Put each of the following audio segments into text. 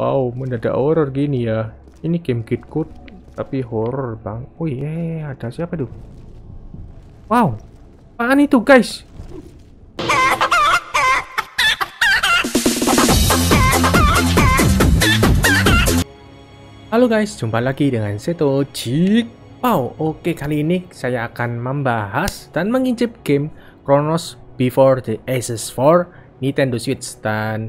Wow, mendadak horror gini ya. Ini game Kid Code, tapi horror bang. Oh iya, yeah, iya, ada siapa tuh? Wow, apaan itu guys? Halo guys, jumpa lagi dengan Seto Jik. Wow, oke kali ini saya akan membahas dan mengincip game Chronos Before the Aces 4 Nintendo Switch dan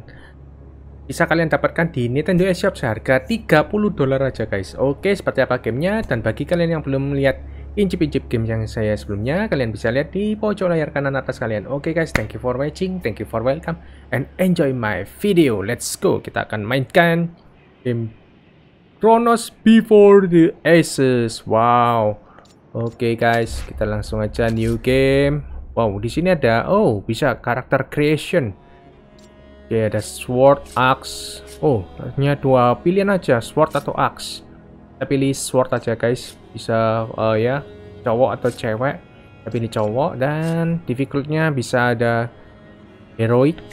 bisa kalian dapatkan di Nintendo eShop seharga 30 dolar aja guys oke seperti apa gamenya dan bagi kalian yang belum melihat incip-incip game yang saya sebelumnya kalian bisa lihat di pojok layar kanan atas kalian oke guys thank you for watching thank you for welcome and enjoy my video let's go kita akan mainkan game Chronos Before the Aces wow oke guys kita langsung aja new game wow di sini ada oh bisa karakter creation Oke, okay, ada sword, axe. Oh, hanya dua pilihan aja, sword atau axe. Kita pilih sword aja, guys. Bisa uh, ya, cowok atau cewek. Tapi ini cowok dan difficultnya bisa ada heroic,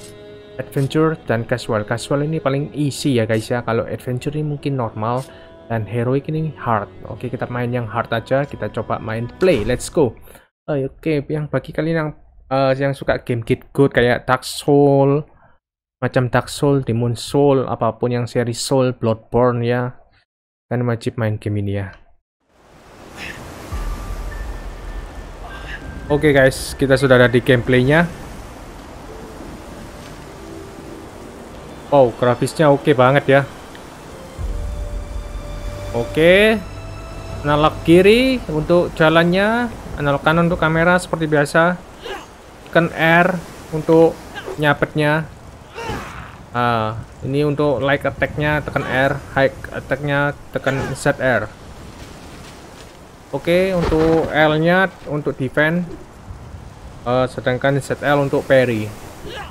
adventure dan casual. Casual ini paling easy ya, guys ya. Kalau adventure ini mungkin normal dan heroic ini hard. Oke, okay, kita main yang hard aja. Kita coba main play. Let's go. Oke, okay. yang bagi kalian yang uh, yang suka game get Good kayak Dark Souls macam Dark Soul, Demon Soul, apapun yang seri Soul, Bloodborne ya. Kan wajib main game ini ya. Oke okay guys, kita sudah ada di gameplaynya. Wow, grafisnya oke okay banget ya. Oke. Okay. Analog kiri untuk jalannya, analog kanan untuk kamera seperti biasa. Ken R untuk nyapetnya ah ini untuk like attacknya tekan R high attacknya tekan set R oke okay, untuk L nya untuk defense uh, sedangkan set L untuk parry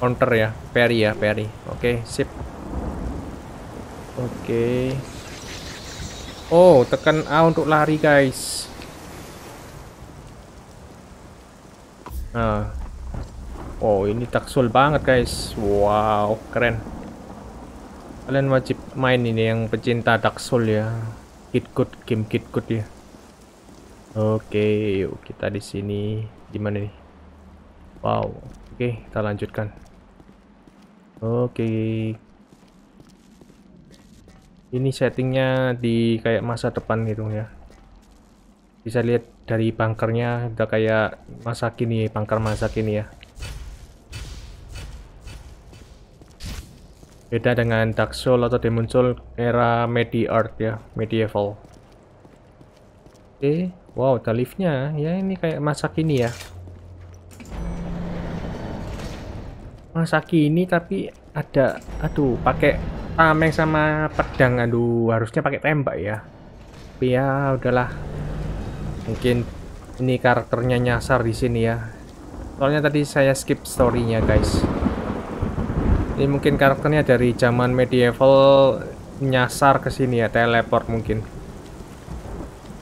counter ya parry ya parry oke okay, sip oke okay. oh tekan A untuk lari guys nah Oh ini taksul banget guys Wow keren Kalian wajib main ini yang pecinta taksul ya. ya good game good ya Oke okay, yuk kita di sini Gimana nih Wow Oke okay, kita lanjutkan Oke okay. Ini settingnya di kayak masa depan gitu ya Bisa lihat dari pangkarnya udah kayak masa kini pangker masa kini ya Beda dengan Dark Soul atau Demon Soul era Medi Art ya, medieval. Oke, eh, okay. wow, ada Ya ini kayak masak ini ya. Masa ini tapi ada, aduh, pakai tameng sama pedang. Aduh, harusnya pakai tembak ya. Tapi ya udahlah. Mungkin ini karakternya nyasar di sini ya. Soalnya tadi saya skip storynya nya guys. Ini mungkin karakternya dari zaman medieval nyasar ke sini ya, teleport mungkin.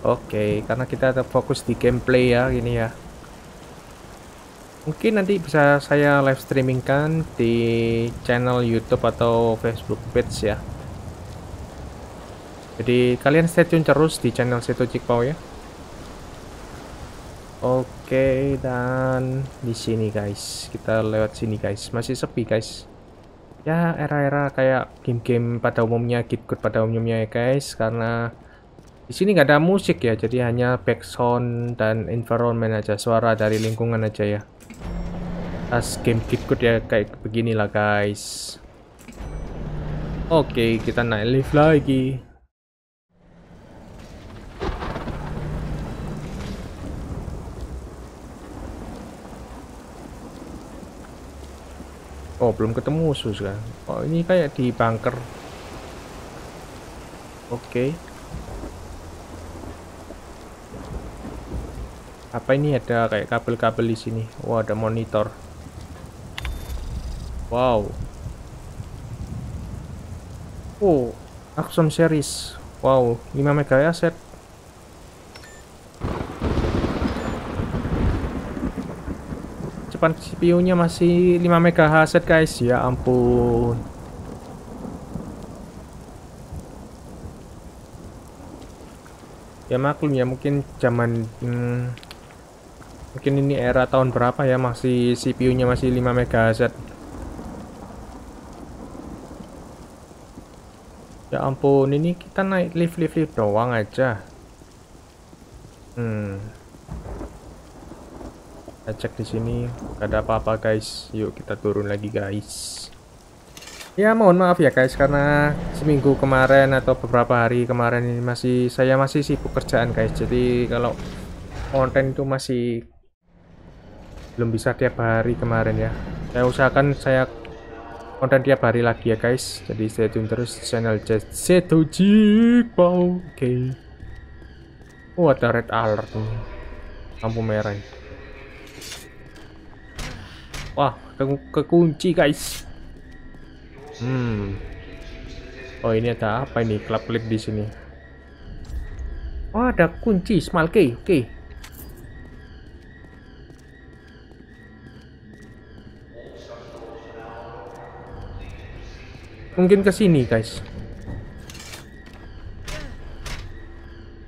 Oke, okay, karena kita ada fokus di gameplay ya ini ya. Mungkin nanti bisa saya live streaming kan di channel YouTube atau Facebook page ya. Jadi kalian stay tune terus di channel Seto Cikpau ya. Oke, okay, dan di sini guys. Kita lewat sini guys. Masih sepi guys ya era-era kayak game-game pada umumnya gitu pada umumnya ya guys karena di sini nggak ada musik ya jadi hanya background dan environment aja suara dari lingkungan aja ya as game gitu ya kayak beginilah guys oke okay, kita naik lift lagi Oh belum ketemu musuh kan? Oh ini kayak di bunker. Oke. Okay. Apa ini ada kayak kabel-kabel di sini? Wah ada monitor. Wow. Oh, Axon series. Wow, 5 mega ya set. depan CPU-nya masih 5 MHz guys. Ya ampun. Ya maklum ya mungkin zaman hmm, mungkin ini era tahun berapa ya masih CPU-nya masih 5 MHz. Ya ampun, ini kita naik lift-lift doang aja. Hmm. Kita cek di sini ada apa-apa guys. Yuk kita turun lagi guys. Ya mohon maaf ya guys karena seminggu kemarin atau beberapa hari kemarin ini masih saya masih sibuk kerjaan guys. Jadi kalau konten itu masih belum bisa tiap hari kemarin ya. Saya usahakan saya konten tiap hari lagi ya guys. Jadi saya tune terus channel Zetoji Oke. Okay. Oh ada red alert nih. Lampu merah. Ini. Wah, kekunci guys. Hmm. Oh ini ada apa ini? Klap klip di sini. Oh ada kunci small key. Oke. Mungkin ke sini guys.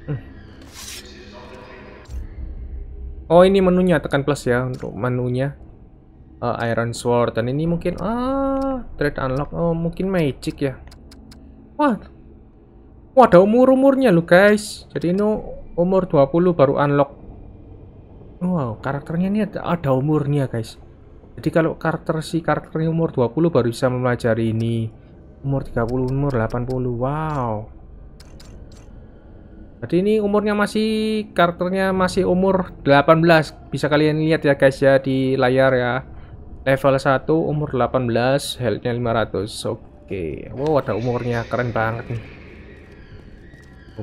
Hmm. Oh ini menunya tekan plus ya untuk menunya uh, Iron Sword dan ini mungkin ah trade unlock oh mungkin magic ya wah wah ada umur-umurnya lo guys jadi ini umur 20 baru unlock wow karakternya ini ada, ada umurnya guys jadi kalau karakter si karakternya umur 20 baru bisa mempelajari ini umur 30 umur 80 wow jadi ini umurnya masih karakternya masih umur 18 bisa kalian lihat ya guys ya di layar ya level 1 umur 18 healthnya 500 oke okay. wow ada umurnya keren banget nih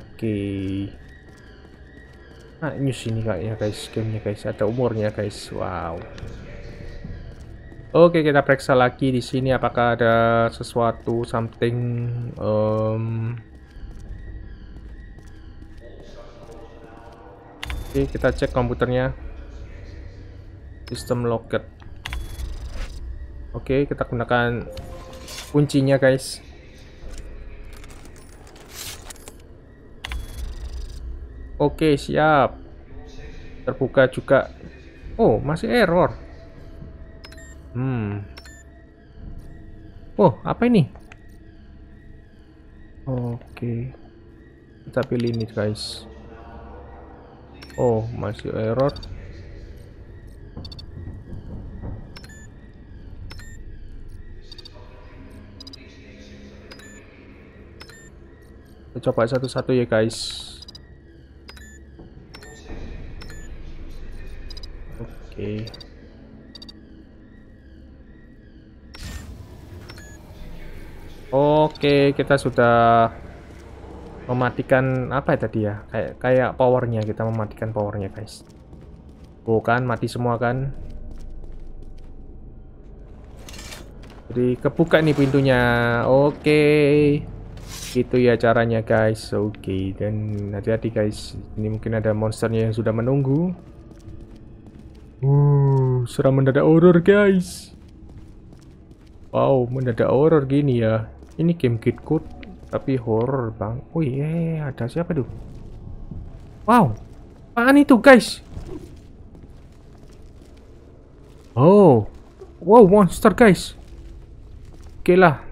oke okay. nah news ini kayaknya guys gamenya guys ada umurnya guys wow oke kita periksa lagi di sini apakah ada sesuatu something um, oke kita cek komputernya sistem loket Oke, okay, kita gunakan kuncinya, guys. Oke, okay, siap. Terbuka juga. Oh, masih error. Hmm. Oh, apa ini? Oke. Okay. Kita pilih ini, guys. Oh, masih error. Kita coba satu-satu ya guys. Oke. Oke, kita sudah mematikan apa ya tadi ya? Kayak kayak powernya kita mematikan powernya guys. Bukan mati semua kan? Jadi kebuka nih pintunya. Oke. Okay itu ya caranya guys oke okay, dan hati-hati guys ini mungkin ada monsternya yang sudah menunggu uh seram mendadak horror guys wow mendadak horror gini ya ini game code tapi horror bang oh iya yeah, iya. ada siapa tuh wow apaan itu guys oh wow monster guys oke okay lah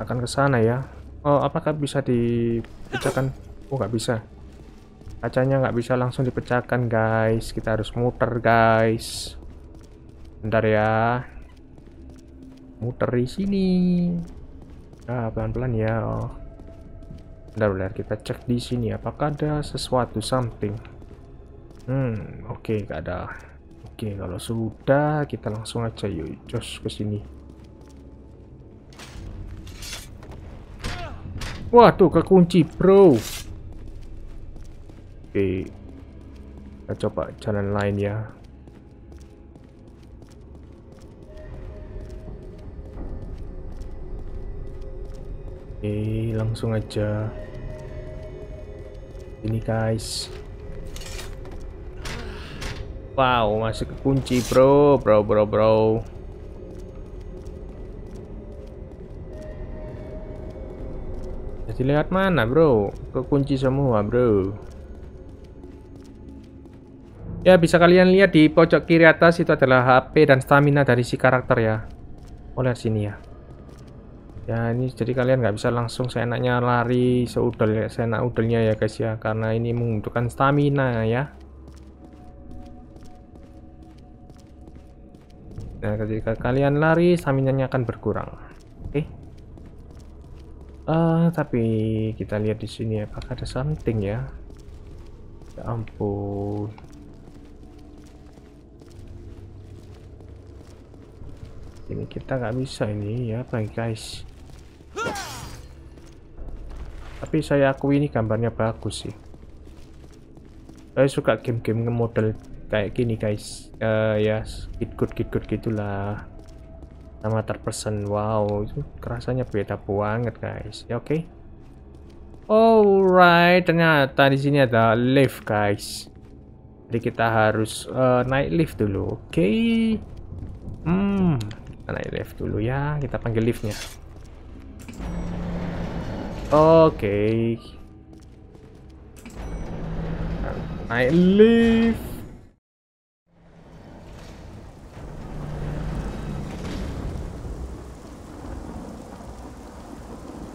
akan ke sana ya. Oh, apakah bisa dipecahkan? Oh, nggak bisa. Kacanya nggak bisa langsung dipecahkan, guys. Kita harus muter, guys. Bentar ya. Muter di sini. Ah, pelan-pelan ya. Oh. Bentar, bentar. Kita cek di sini. Apakah ada sesuatu, something. Hmm, oke, okay, nggak ada. Oke, okay, kalau sudah, kita langsung aja yuk, jos ke sini. Wah tuh kunci bro Oke Kita coba jalan lain ya Oke langsung aja Ini guys Wow masih kunci bro Bro bro bro Jadi lihat mana bro? Kekunci semua bro. Ya bisa kalian lihat di pojok kiri atas itu adalah HP dan stamina dari si karakter ya. Oleh sini ya. Ya ini jadi kalian nggak bisa langsung seenaknya lari seudel seenak udelnya ya guys ya karena ini membutuhkan stamina ya. Nah ketika kalian lari stamina-nya akan berkurang. Uh, tapi kita lihat di sini apakah ada something ya. Ya ampun. Ini kita nggak bisa ini ya, baik guys. Tapi saya akui ini gambarnya bagus sih. Saya suka game-game model kayak gini guys. Uh, ya, yes. git good, git good gitulah sama terpesen wow itu kerasanya beda banget guys ya oke okay. alright ternyata di sini ada lift guys jadi kita harus uh, naik lift dulu oke okay. hmm kita naik lift dulu ya kita panggil liftnya oke okay. naik lift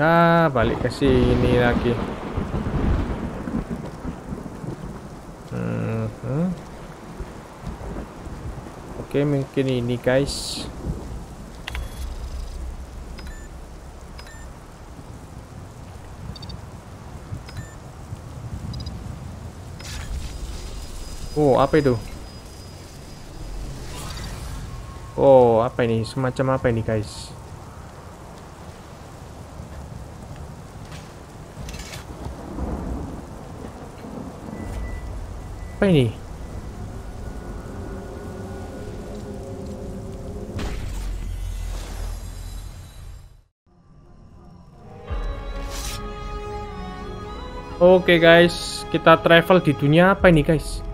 Nah, balik ke sini lagi. Mhm. Oke, okay, mungkin ini guys. Oh, apa itu? Oh, apa ini? Semacam apa ini, guys? Apa ini? Oke okay guys, kita travel di dunia apa ini guys?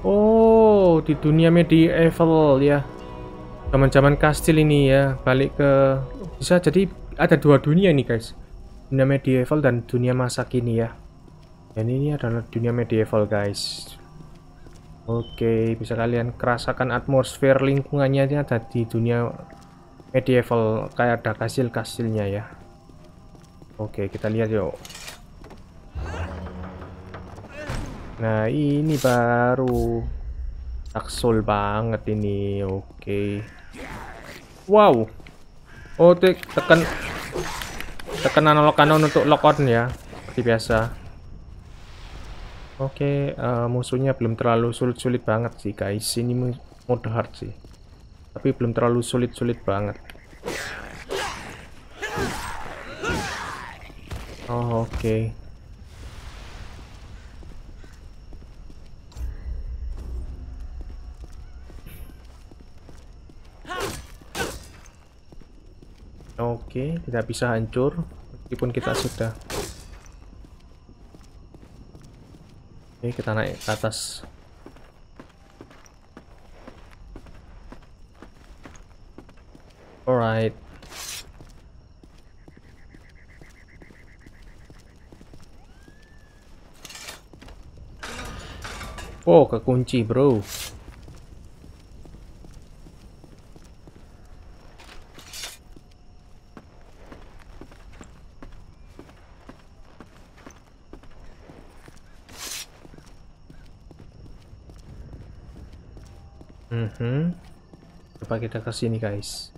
Oh, di dunia medieval ya. Zaman-zaman kastil ini ya, balik ke bisa jadi ada dua dunia ini guys. Dunia medieval dan dunia masa kini ya. Dan ini adalah dunia medieval guys. Oke, bisa kalian kerasakan atmosfer lingkungannya ini ada di dunia medieval kayak ada kasil-kasilnya ya. Oke, kita lihat yuk. Nah, ini baru taksul banget ini. Oke. Wow. Oh, tekan tekan analog kanon untuk lock on ya, seperti biasa. Oke, okay, uh, eh, musuhnya belum terlalu sulit-sulit banget sih guys. Ini mode hard sih. Tapi belum terlalu sulit-sulit banget. Oh, oke. Okay. Oke, okay, tidak bisa hancur meskipun kita sudah Oke, kita naik ke atas. Alright. Oh, kekunci bro. Mm -hmm. Coba kita ke sini guys.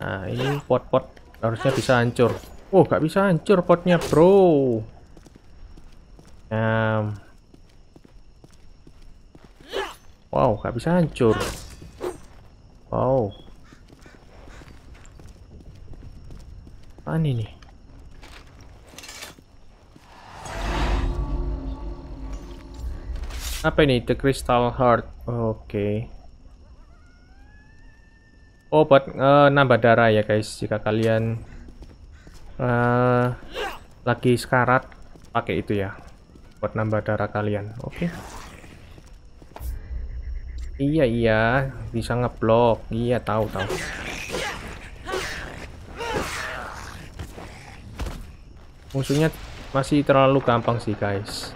Nah ini pot-pot harusnya bisa hancur. Oh gak bisa hancur potnya bro. Um. Wow gak bisa hancur. Apa ini? The Crystal Heart. Oke. Okay. Oh, buat uh, nambah darah ya guys. Jika kalian uh, lagi sekarat, pakai itu ya. Buat nambah darah kalian. Oke. Okay. Iya iya, bisa ngeblok. Iya tahu tahu. Musuhnya masih terlalu gampang sih guys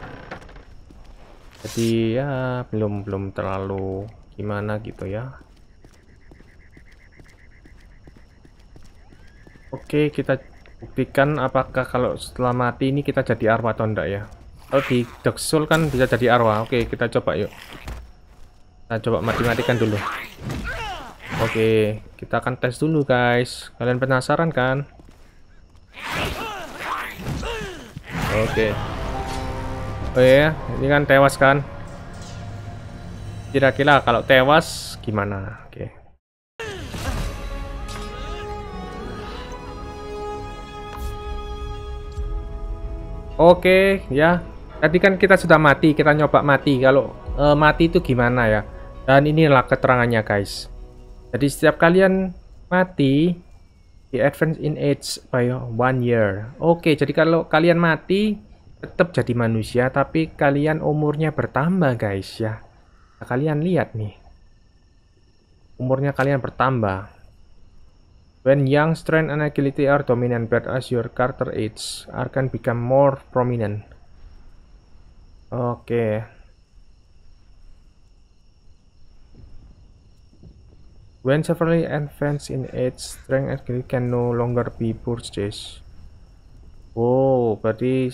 jadi ya belum belum terlalu gimana gitu ya Oke kita buktikan apakah kalau setelah mati ini kita jadi arwah atau enggak ya kalau di Dark kan bisa jadi arwah Oke kita coba yuk kita coba mati-matikan dulu Oke kita akan tes dulu guys kalian penasaran kan Oke Oh iya, ini kan tewas kan? Kira-kira kalau tewas gimana? Oke. Oke, ya. Tadi kan kita sudah mati, kita nyoba mati. Kalau uh, mati itu gimana ya? Dan inilah keterangannya, guys. Jadi setiap kalian mati, di advance in age by one year. Oke, jadi kalau kalian mati tetap jadi manusia tapi kalian umurnya bertambah guys ya nah, kalian lihat nih umurnya kalian bertambah when young strength and agility are dominant but as your character ages are can become more prominent oke okay. when severely advanced in age strength and agility can no longer be purchased oh berarti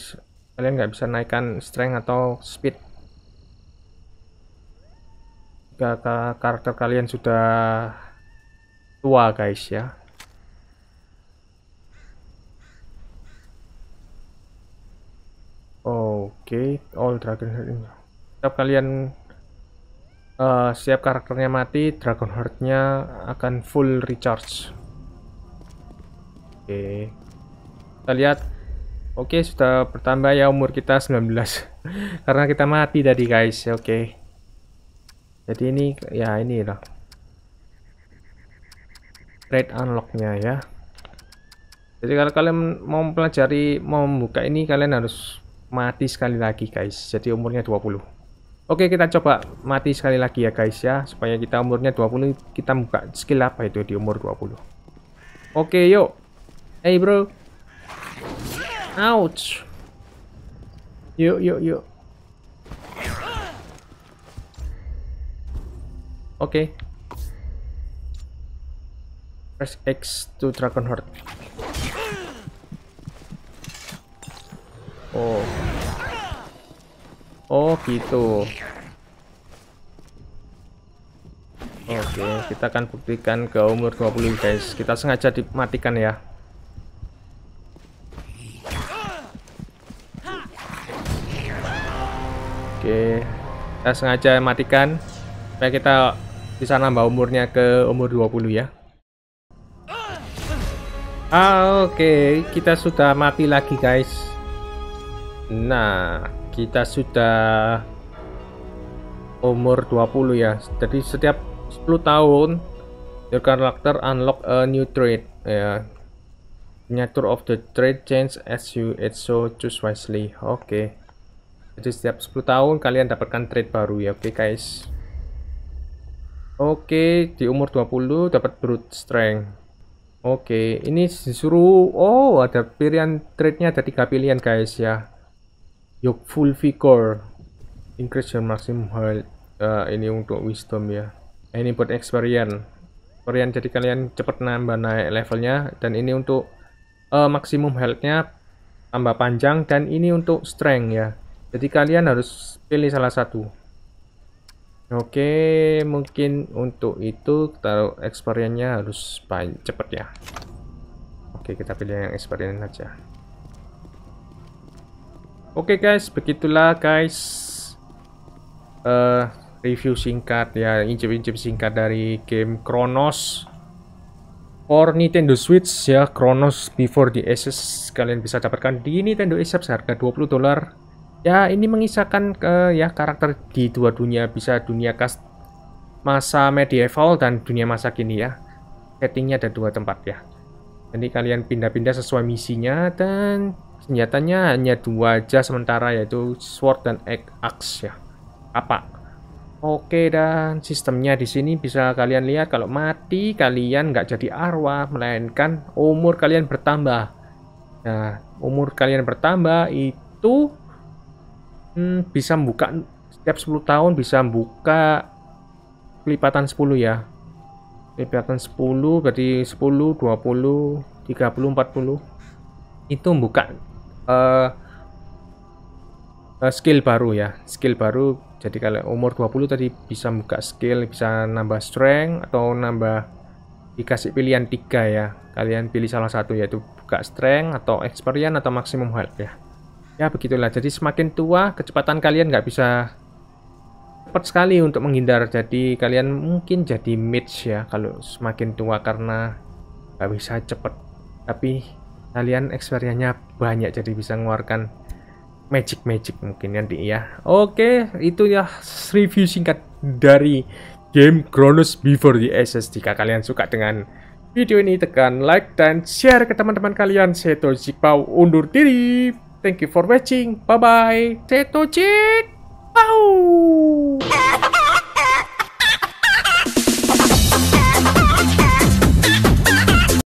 kalian nggak bisa naikkan strength atau speed jika karakter kalian sudah tua guys ya Oke, okay, oh, all dragon heart ini. Setiap kalian uh, eh, setiap karakternya mati, dragon heartnya akan full recharge. Oke. Okay. Kita lihat Oke, sudah bertambah ya umur kita 19. Karena kita mati tadi, guys. Ya, oke. Jadi ini ya ini lah Red unlocknya ya. Jadi kalau kalian mau pelajari mau membuka ini kalian harus mati sekali lagi, guys. Jadi umurnya 20. Oke, kita coba mati sekali lagi ya, guys ya, supaya kita umurnya 20 kita buka skill apa itu di umur 20. Oke, yuk. Hey, bro. Ouch. Yuk, yuk, yuk. Oke. Okay. Press X to Dragon Heart. Oh. Oh, gitu. Oke, okay, kita akan buktikan ke umur 20 guys. Kita sengaja dimatikan ya. kita sengaja matikan supaya kita bisa nambah umurnya ke umur 20 ya ah, oke okay. kita sudah mati lagi guys nah kita sudah umur 20 ya jadi setiap 10 tahun your character unlock a new trade ya yeah. nature of the trade change as you age so choose wisely oke okay. Jadi setiap 10 tahun kalian dapatkan trade baru ya, oke okay, guys. Oke, okay, di umur 20 dapat brute strength. Oke, okay, ini disuruh oh ada pilihan trade-nya ada tiga pilihan guys ya. Yoke full vigor. Increase your maximum health. Uh, ini untuk wisdom ya. Ini buat experience. Experience jadi kalian cepat nambah naik levelnya dan ini untuk uh, eh, maksimum health-nya tambah panjang dan ini untuk strength ya jadi kalian harus pilih salah satu oke mungkin untuk itu taruh experience-nya harus paling cepet ya oke kita pilih yang experience aja oke guys begitulah guys uh, review singkat ya incip-incip singkat dari game Kronos for Nintendo Switch ya Kronos Before the SS kalian bisa dapatkan di Nintendo eShop seharga 20 dolar ya ini mengisahkan ke ya karakter di dua dunia bisa dunia kas masa medieval dan dunia masa kini ya settingnya ada dua tempat ya jadi kalian pindah-pindah sesuai misinya dan senjatanya hanya dua aja sementara yaitu sword dan axe ya apa oke dan sistemnya di sini bisa kalian lihat kalau mati kalian nggak jadi arwah melainkan umur kalian bertambah nah umur kalian bertambah itu hmm, bisa buka setiap 10 tahun bisa buka lipatan 10 ya lipatan 10 berarti 10 20 30 40 itu buka uh, uh, skill baru ya skill baru jadi kalau umur 20 tadi bisa buka skill bisa nambah strength atau nambah dikasih pilihan tiga ya kalian pilih salah satu yaitu buka strength atau experience atau maximum health ya ya begitulah jadi semakin tua kecepatan kalian nggak bisa cepat sekali untuk menghindar jadi kalian mungkin jadi mage ya kalau semakin tua karena nggak bisa cepat tapi kalian experience banyak jadi bisa mengeluarkan magic-magic mungkin nanti ya oke itu ya review singkat dari game Chronos Before the Ashes jika kalian suka dengan video ini tekan like dan share ke teman-teman kalian Seto Jikpao undur diri Thank you for watching. Bye-bye. Teto cik. Wow.